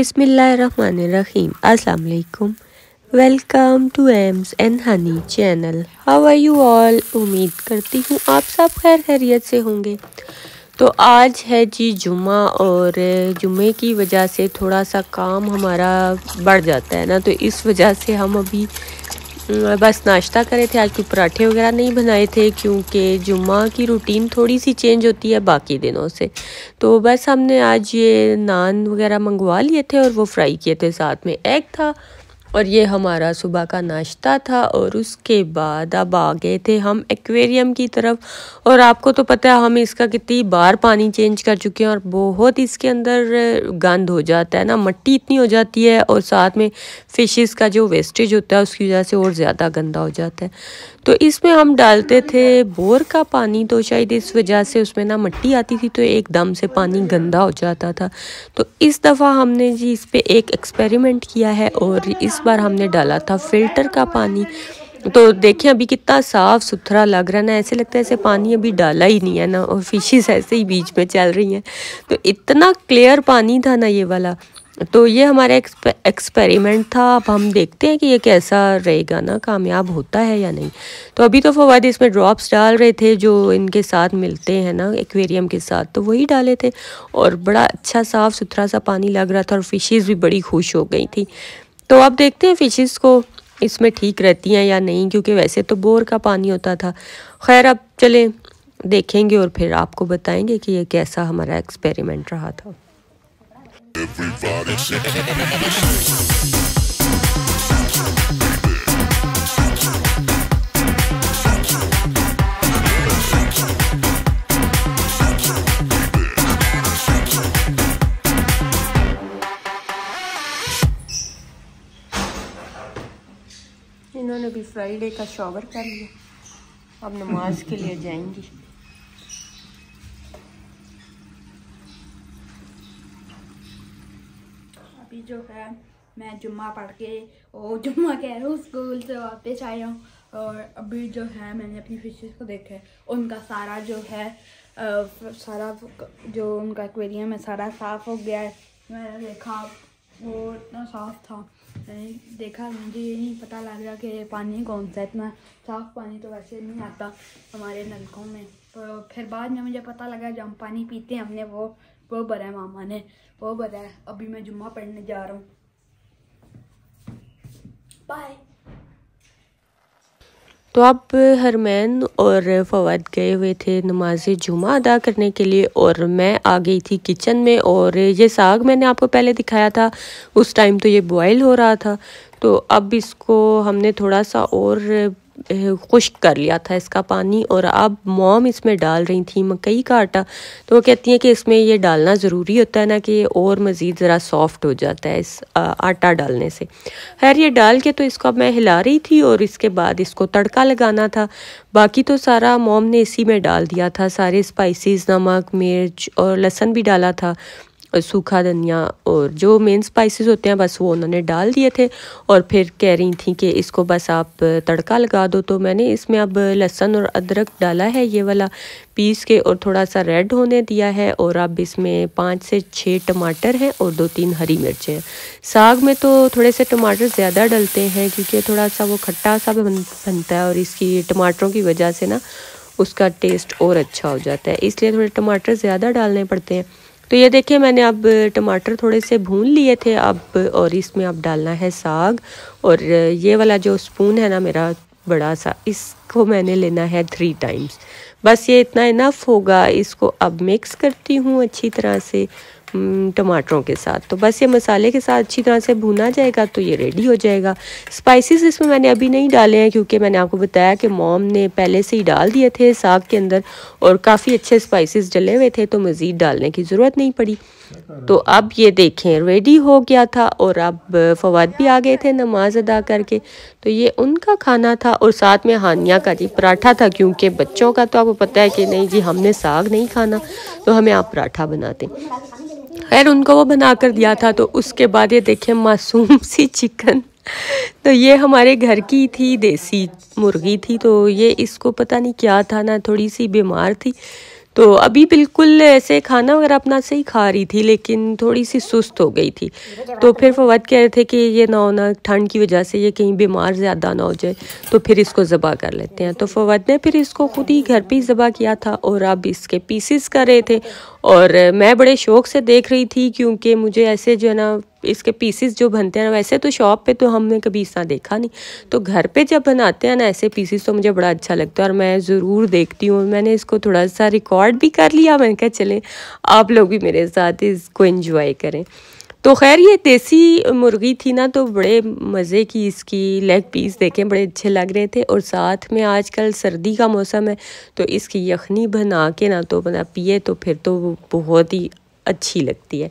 अस्सलाम वालेकुम welcome to Aims and Honey channel how are you all उम्मीद करती हूँ आप सब खैर खैरियत से होंगे तो आज है जी जुमा और जुमे की वजह से थोड़ा सा काम हमारा बढ़ जाता है ना तो इस वजह से हम अभी हम्म, बस नाश्ता करे थे आज कोई पराठे वगैरह नहीं बनाए थे क्योंकि जुम्मा की रूटीन थोड़ी सी चेंज होती है बाकी दिनों से तो बस हमने आज ये नान वगैरह मंगवा लिए थे और वो फ्राई किए थे साथ में एग था और ये हमारा सुबह का नाश्ता था और उसके बाद अब आ गए थे हम एक्वेरियम की तरफ और आपको तो पता है हम इसका कितनी बार पानी चेंज कर चुके हैं और बहुत इसके अंदर गंद हो जाता है ना मट्टी इतनी हो जाती है और साथ में फिशेस का जो वेस्टेज होता है उसकी वजह से और ज़्यादा गंदा हो जाता है तो इसमें हम डालते थे बोर का पानी तो शायद इस वजह से उसमें ना मट्टी आती थी तो एकदम से पानी गंदा हो जाता था तो इस दफ़ा हमने जी इस पर एक एक्सपेरिमेंट किया है और इस बार हमने डाला था फिल्टर का पानी तो देखें अभी कितना साफ़ सुथरा लग रहा है ना ऐसे लगता है ऐसे पानी अभी डाला ही नहीं है ना और फिशेज ऐसे ही बीच में चल रही हैं तो इतना क्लियर पानी था ना ये वाला तो ये हमारा एक्सपेरिमेंट था अब हम देखते हैं कि ये कैसा रहेगा ना कामयाब होता है या नहीं तो अभी तो फवाद इसमें ड्रॉप्स डाल रहे थे जो इनके साथ मिलते हैं ना एक्वेरियम के साथ तो वही डाले थे और बड़ा अच्छा साफ़ सुथरा सा पानी लग रहा था और फिशेज़ भी बड़ी खुश हो गई थी तो अब देखते हैं फिशेस को इसमें ठीक रहती हैं या नहीं क्योंकि वैसे तो बोर का पानी होता था खैर अब चले देखेंगे और फिर आपको बताएंगे कि ये कैसा हमारा एक्सपेरिमेंट रहा था इन्होंने भी फ्राइडे का शॉवर कर लिया अब नमाज के लिए जाएंगी अभी जो है मैं जुम्मा पढ़ के और जुम्मा कह रहा हूँ स्कूल से वापस आया हूँ और अभी जो है मैंने अपनी फिशेस को देखा है उनका सारा जो है आ, सारा जो उनका एक्वेरियम है सारा साफ़ हो गया है मैंने देखा वो इतना साफ़ था देखा मुझे ये नहीं पता लग रहा कि पानी कौन सा इतना साफ़ पानी तो वैसे नहीं आता हमारे नलकों में तो फिर बाद में मुझे पता लगा जो हम पानी पीते हैं हमने वो वो भरा है मामा ने वो बरा है अभी मैं जुम्मा पढ़ने जा रहा हूँ बाय तो आप हरमैन और फवाद गए हुए थे नमाज जुमा अदा करने के लिए और मैं आ गई थी किचन में और ये साग मैंने आपको पहले दिखाया था उस टाइम तो ये बॉयल हो रहा था तो अब इसको हमने थोड़ा सा और खुश्क कर लिया था इसका पानी और अब मोम इसमें डाल रही थी मकई का आटा तो वो कहती हैं कि इसमें ये डालना ज़रूरी होता है ना कि और मज़ीद ज़रा सॉफ्ट हो जाता है इस आटा डालने से खैर ये डाल के तो इसको अब मैं हिला रही थी और इसके बाद इसको तड़का लगाना था बाकी तो सारा मोम ने इसी में डाल दिया था सारे स्पाइसिस नमक मिर्च और लहसन भी डाला था सूखा धनिया और जो मेन स्पाइसेस होते हैं बस वो उन्होंने डाल दिए थे और फिर कह रही थी कि इसको बस आप तड़का लगा दो तो मैंने इसमें अब लहसन और अदरक डाला है ये वाला पीस के और थोड़ा सा रेड होने दिया है और अब इसमें पाँच से छः टमाटर हैं और दो तीन हरी मिर्चें हैं साग में तो थोड़े से टमाटर ज़्यादा डलते हैं क्योंकि थोड़ा सा वो खट्टा सा बनता है और इसकी टमाटरों की वजह से ना उसका टेस्ट और अच्छा हो जाता है इसलिए थोड़े टमाटर ज़्यादा डालने पड़ते हैं तो ये देखिए मैंने अब टमाटर थोड़े से भून लिए थे अब और इसमें अब डालना है साग और ये वाला जो स्पून है ना मेरा बड़ा सा इसको मैंने लेना है थ्री टाइम्स बस ये इतना इनफ होगा इसको अब मिक्स करती हूँ अच्छी तरह से हम्म, टमाटरों के साथ तो बस ये मसाले के साथ अच्छी तरह से भुना जाएगा तो ये रेडी हो जाएगा स्पाइसेस इसमें मैंने अभी नहीं डाले हैं क्योंकि मैंने आपको बताया कि मॉम ने पहले से ही डाल दिए थे साग के अंदर और काफ़ी अच्छे स्पाइसेस डले हुए थे तो मज़ीद डालने की ज़रूरत नहीं पड़ी तो अब ये देखें रेडी हो गया था और अब फवाद भी आ गए थे नमाज अदा करके तो ये उनका खाना था और साथ में हानिया का जी पराठा था क्योंकि बच्चों का तो आपको पता है कि नहीं जी हमने साग नहीं खाना तो हमें आप पराठा बनाते खैर उनको वो बना कर दिया था तो उसके बाद ये देखिए मासूम सी चिकन तो ये हमारे घर की थी देसी मुर्गी थी तो ये इसको पता नहीं क्या था ना थोड़ी सी बीमार थी तो अभी बिल्कुल ऐसे खाना वगैरह अपना से ही खा रही थी लेकिन थोड़ी सी सुस्त हो गई थी तो फिर फवाद कह रहे थे कि ये ना होना ठंड की वजह से ये कहीं बीमार ज़्यादा ना हो जाए तो फिर इसको ज़बा कर लेते हैं तो फवाद ने फिर इसको खुद ही घर पे ही ज़बा किया था और अब इसके पीसेस कर रहे थे और मैं बड़े शौक से देख रही थी क्योंकि मुझे ऐसे जो है ना इसके पीसेस जो बनते हैं ना वैसे तो शॉप पे तो हमने कभी इतना देखा नहीं तो घर पे जब बनाते हैं ना ऐसे पीसेस तो मुझे बड़ा अच्छा लगता है और मैं ज़रूर देखती हूँ मैंने इसको थोड़ा सा रिकॉर्ड भी कर लिया मैंने कहा चलें आप लोग भी मेरे साथ इसको इन्जॉय करें तो खैर ये देसी मुर्गी थी ना तो बड़े मज़े की इसकी लेग पीस देखें बड़े अच्छे लग रहे थे और साथ में आजकल सर्दी का मौसम है तो इसकी यखनी बना के ना तो बना पिए तो फिर तो बहुत ही अच्छी लगती है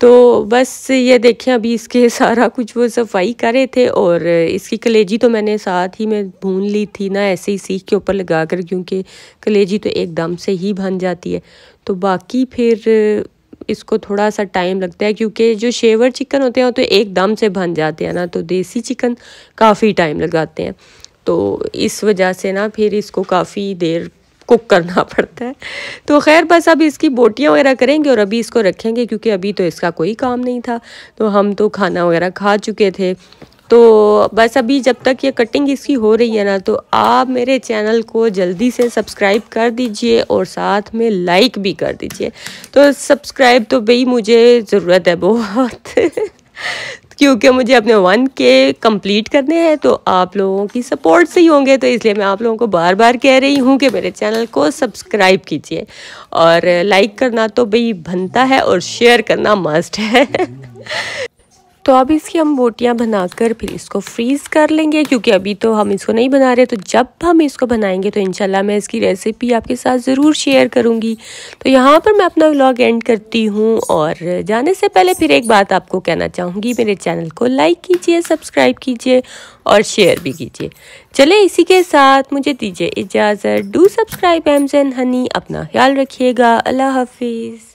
तो बस ये देखें अभी इसके सारा कुछ वो सफाई करे थे और इसकी कलेजी तो मैंने साथ ही में भून ली थी ना ऐसे ही सीख के ऊपर लगा कर क्योंकि कलेजी तो एकदम से ही बन जाती है तो बाकी फिर इसको थोड़ा सा टाइम लगता है क्योंकि जो शेवर चिकन होते हैं तो एक दम से बन जाते हैं ना तो देसी चिकन काफ़ी टाइम लगाते हैं तो इस वजह से ना फिर इसको काफ़ी देर कुक करना पड़ता है तो खैर बस अब इसकी बोटियाँ वगैरह करेंगे और अभी इसको रखेंगे क्योंकि अभी तो इसका कोई काम नहीं था तो हम तो खाना वगैरह खा चुके थे तो बस अभी जब तक ये कटिंग इसकी हो रही है ना तो आप मेरे चैनल को जल्दी से सब्सक्राइब कर दीजिए और साथ में लाइक भी कर दीजिए तो सब्सक्राइब तो भाई मुझे ज़रूरत है बहुत क्योंकि मुझे अपने वन के कंप्लीट करने हैं तो आप लोगों की सपोर्ट से ही होंगे तो इसलिए मैं आप लोगों को बार बार कह रही हूँ कि मेरे चैनल को सब्सक्राइब कीजिए और लाइक करना तो भाई बनता है और शेयर करना मस्ट है तो अब इसकी हम बोटियाँ बनाकर फिर इसको फ्रीज़ कर लेंगे क्योंकि अभी तो हम इसको नहीं बना रहे तो जब हम इसको बनाएंगे तो इनशाला मैं इसकी रेसिपी आपके साथ ज़रूर शेयर करूँगी तो यहाँ पर मैं अपना व्लॉग एंड करती हूँ और जाने से पहले फिर एक बात आपको कहना चाहूँगी मेरे चैनल को लाइक कीजिए सब्सक्राइब कीजिए और शेयर भी कीजिए चले इसी के साथ मुझे दीजिए इजाज़त डू सब्सक्राइब एम्स हनी अपना ख्याल रखिएगा अल्लाह हाफिज़